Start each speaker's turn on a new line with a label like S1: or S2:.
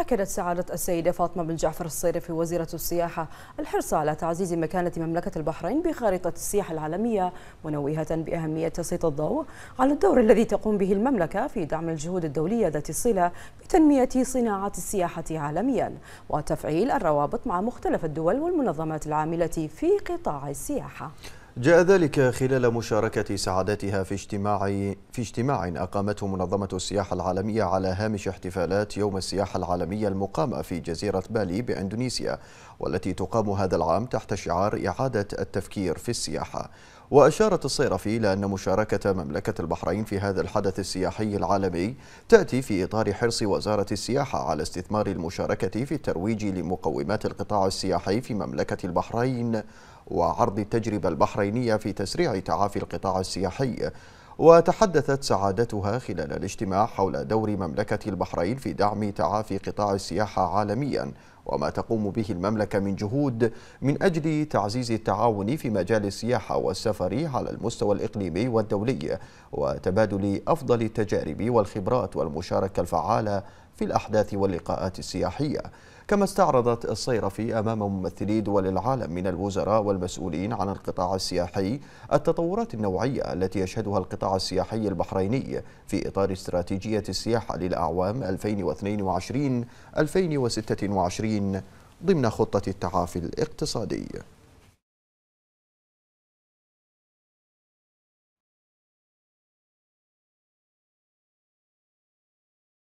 S1: أكدت سعادة السيدة فاطمة بن جعفر الصيرفي وزيرة السياحة الحرص على تعزيز مكانة مملكة البحرين بخارطة السياحة العالمية منوهة بأهمية تسليط الضوء على الدور الذي تقوم به المملكة في دعم الجهود الدولية ذات الصلة بتنمية صناعة السياحة عالميا وتفعيل الروابط مع مختلف الدول والمنظمات العاملة في قطاع السياحة
S2: جاء ذلك خلال مشاركة سعادتها في اجتماع في اجتماع أقامته منظمة السياحة العالمية على هامش احتفالات يوم السياحة العالمية المقامة في جزيرة بالي بإندونيسيا والتي تقام هذا العام تحت شعار إعادة التفكير في السياحة وأشارت الصيرفي إلى أن مشاركة مملكة البحرين في هذا الحدث السياحي العالمي تأتي في إطار حرص وزارة السياحة على استثمار المشاركة في الترويج لمقومات القطاع السياحي في مملكة البحرين وعرض التجربة البحرينية في تسريع تعافي القطاع السياحي وتحدثت سعادتها خلال الاجتماع حول دور مملكة البحرين في دعم تعافي قطاع السياحة عالميا وما تقوم به المملكة من جهود من أجل تعزيز التعاون في مجال السياحة والسفر على المستوى الإقليمي والدولي وتبادل أفضل التجارب والخبرات والمشاركة الفعالة في الأحداث واللقاءات السياحية كما استعرضت الصيرفي أمام ممثلي دول العالم من الوزراء والمسؤولين عن القطاع السياحي التطورات النوعية التي يشهدها القطاع السياحي البحريني في إطار استراتيجية السياحة للأعوام 2022-2026 ضمن خطة التعافي الاقتصادي